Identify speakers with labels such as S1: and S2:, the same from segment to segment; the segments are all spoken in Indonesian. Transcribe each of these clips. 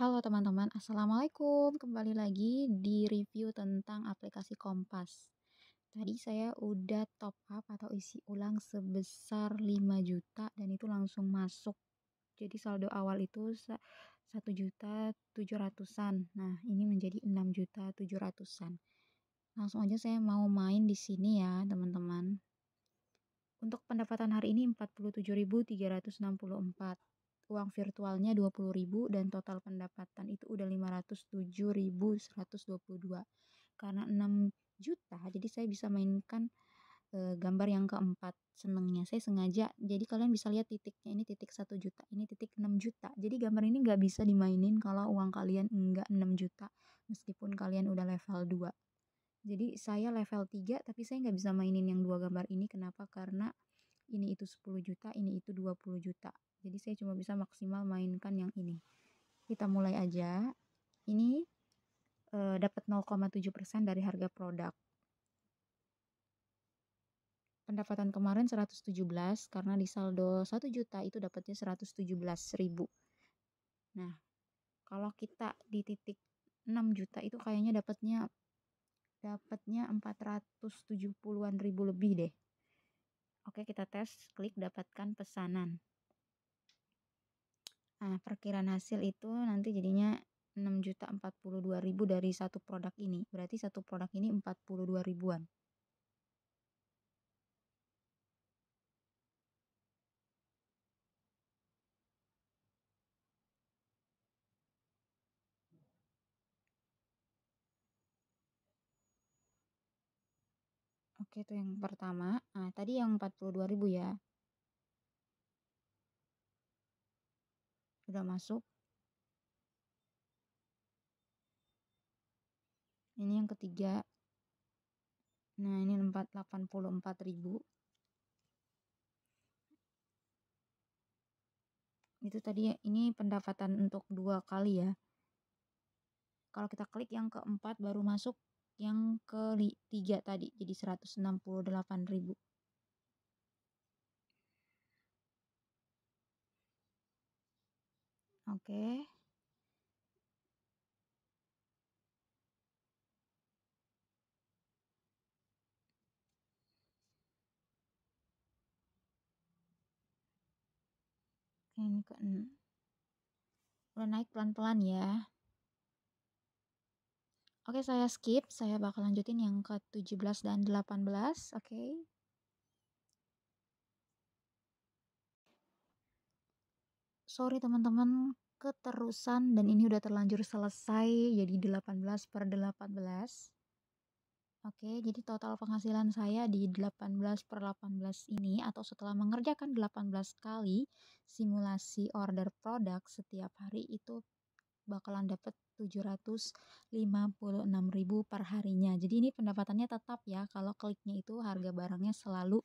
S1: Halo teman-teman, Assalamualaikum. Kembali lagi di review tentang aplikasi Kompas. Tadi saya udah top up atau isi ulang sebesar 5 juta dan itu langsung masuk. Jadi saldo awal itu 1 juta 700-an. Nah, ini menjadi 6 juta 700-an. Langsung aja saya mau main di sini ya, teman-teman. Untuk pendapatan hari ini 47.364 uang virtualnya 20.000 dan total pendapatan itu udah 507.122 karena 6 juta jadi saya bisa mainkan e, gambar yang keempat senengnya saya sengaja jadi kalian bisa lihat titiknya ini titik 1 juta ini titik 6 juta jadi gambar ini nggak bisa dimainin kalau uang kalian enggak 6 juta meskipun kalian udah level 2 jadi saya level 3 tapi saya nggak bisa mainin yang dua gambar ini kenapa karena ini itu 10 juta ini itu 20 juta jadi saya cuma bisa maksimal mainkan yang ini kita mulai aja ini e, dapat 0,7% dari harga produk pendapatan kemarin 117 karena di saldo 1 juta itu dapatnya 117 ribu nah kalau kita di titik 6 juta itu kayaknya dapatnya dapatnya 470-an ribu lebih deh. Oke, kita tes, klik dapatkan pesanan. Nah, perkiraan hasil itu nanti jadinya 6.042.000 dari satu produk ini. Berarti satu produk ini 42 ribuan. Oke, itu yang pertama. Nah, tadi yang 42.000 ya. Sudah masuk. Ini yang ketiga. Nah, ini ribu Itu tadi ya, ini pendapatan untuk dua kali ya. Kalau kita klik yang keempat baru masuk yang ketiga tadi jadi 168.000. Oke. ini ke 6 udah naik pelan-pelan ya oke saya skip saya bakal lanjutin yang ke 17 dan 18 oke okay. sorry teman-teman keterusan dan ini udah terlanjur selesai jadi 18 per 18 Oke, jadi total penghasilan saya di 18 per 18 ini atau setelah mengerjakan 18 kali simulasi order produk setiap hari itu bakalan dapat 756.000 per harinya. Jadi ini pendapatannya tetap ya kalau kliknya itu harga barangnya selalu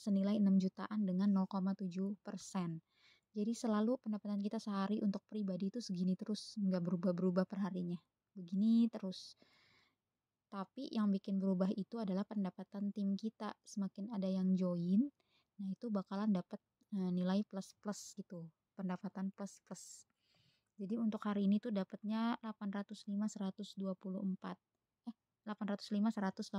S1: senilai 6 jutaan dengan 0,7 persen. Jadi selalu pendapatan kita sehari untuk pribadi itu segini terus, nggak berubah-berubah perharinya. Begini terus. Tapi yang bikin berubah itu adalah pendapatan tim kita. Semakin ada yang join, nah itu bakalan dapat eh, nilai plus-plus gitu. Pendapatan plus-plus. Jadi untuk hari ini tuh dapatnya 805 124. Eh, 805 184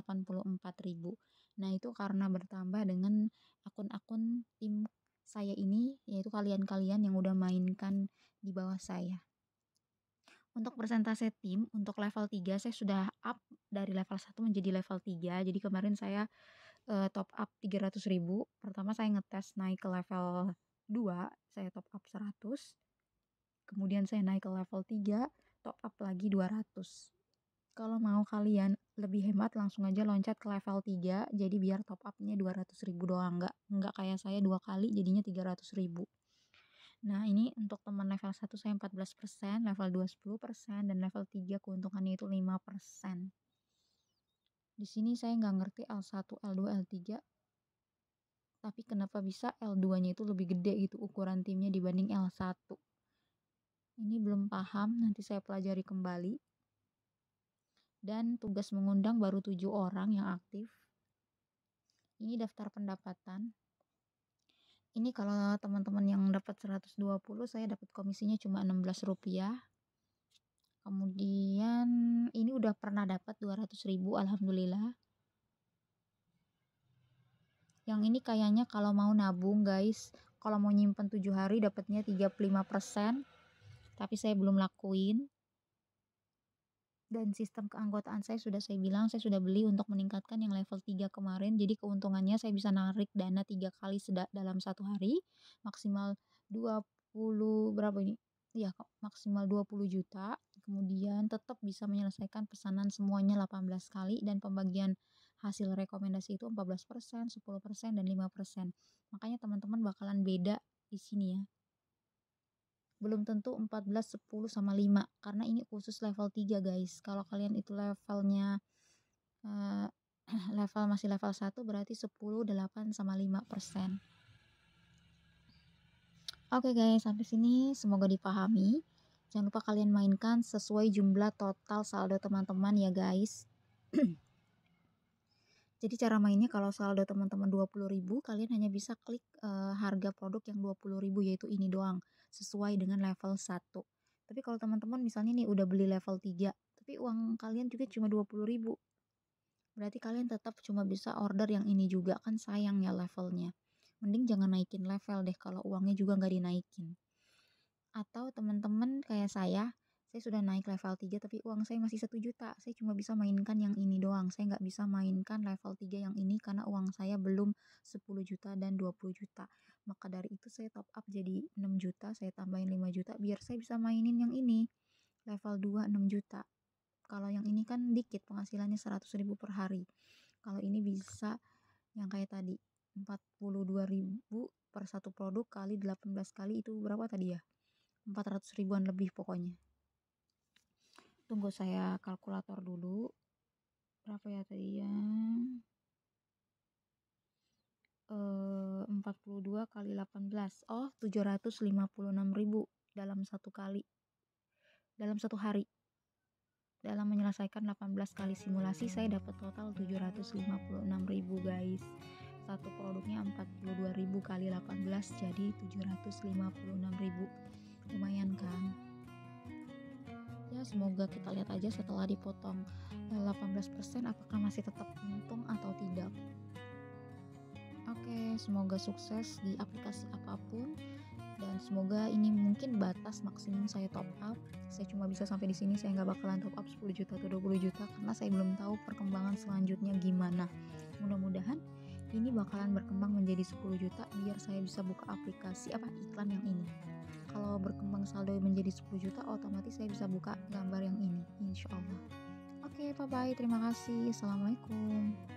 S1: ribu. Nah, itu karena bertambah dengan akun-akun tim saya ini, yaitu kalian-kalian yang udah mainkan di bawah saya. Untuk persentase tim, untuk level 3 saya sudah up dari level 1 menjadi level 3. Jadi kemarin saya uh, top up 300 ribu. Pertama saya ngetes naik ke level 2, saya top up 100. Kemudian saya naik ke level 3, top up lagi 200 kalau mau kalian lebih hemat langsung aja loncat ke level 3 jadi biar top upnya 200 ribu doang nggak nggak kayak saya dua kali jadinya 300 ribu Nah ini untuk teman level 1 saya 14%, level 2 10% dan level 3 keuntungannya itu 5%. Di sini saya nggak ngerti L1, L2, L3 tapi kenapa bisa L2-nya itu lebih gede gitu ukuran timnya dibanding L1. Ini belum paham, nanti saya pelajari kembali dan tugas mengundang baru tujuh orang yang aktif. Ini daftar pendapatan. Ini kalau teman-teman yang dapat 120, saya dapat komisinya cuma 16 rupiah. Kemudian ini udah pernah dapat 200 ribu, Alhamdulillah. Yang ini kayaknya kalau mau nabung guys, kalau mau nyimpen 7 hari dapatnya 35%. Tapi saya belum lakuin dan sistem keanggotaan saya sudah saya bilang saya sudah beli untuk meningkatkan yang level 3 kemarin jadi keuntungannya saya bisa narik dana tiga kali dalam satu hari maksimal 20 berapa ini ya maksimal 20 juta kemudian tetap bisa menyelesaikan pesanan semuanya 18 kali dan pembagian hasil rekomendasi itu 14%, 10% dan 5%. Makanya teman-teman bakalan beda di sini ya belum tentu 14, 10 sama 5 karena ini khusus level 3 guys. Kalau kalian itu levelnya uh, level masih level 1 berarti 10, 8 sama 5 persen. Oke okay guys, sampai sini semoga dipahami. Jangan lupa kalian mainkan sesuai jumlah total saldo teman-teman ya guys. Jadi cara mainnya kalau saldo teman-teman 20.000, kalian hanya bisa klik uh, harga produk yang 20.000 yaitu ini doang sesuai dengan level 1. Tapi kalau teman-teman misalnya nih udah beli level 3, tapi uang kalian juga cuma 20 ribu. Berarti kalian tetap cuma bisa order yang ini juga, kan sayang ya levelnya. Mending jangan naikin level deh kalau uangnya juga nggak dinaikin. Atau teman-teman kayak saya, saya sudah naik level 3 tapi uang saya masih 1 juta. Saya cuma bisa mainkan yang ini doang. Saya nggak bisa mainkan level 3 yang ini karena uang saya belum 10 juta dan 20 juta. Maka dari itu saya top up jadi 6 juta, saya tambahin 5 juta biar saya bisa mainin yang ini. Level 2 6 juta. Kalau yang ini kan dikit penghasilannya 100 ribu per hari. Kalau ini bisa yang kayak tadi 42 ribu per satu produk kali 18 kali itu berapa tadi ya? 400 ribuan lebih pokoknya. Tunggu saya kalkulator dulu. Berapa ya tadi ya? 42 kali 18. Oh, 756 ribu dalam satu kali. Dalam satu hari. Dalam menyelesaikan 18 kali simulasi, saya dapat total 756 ribu guys. Satu produknya 42 ribu kali 18, jadi 756 ribu. Lumayan kan? ya semoga kita lihat aja setelah dipotong 18% eh, apakah masih tetap untung atau tidak semoga sukses di aplikasi apapun dan semoga ini mungkin batas maksimum saya top up saya cuma bisa sampai di sini saya nggak bakalan top up 10 juta atau 20 juta karena saya belum tahu perkembangan selanjutnya gimana mudah-mudahan ini bakalan berkembang menjadi 10 juta biar saya bisa buka aplikasi apa iklan yang ini kalau berkembang saldo menjadi 10 juta otomatis saya bisa buka gambar yang ini insyaallah oke okay, bye bye terima kasih assalamualaikum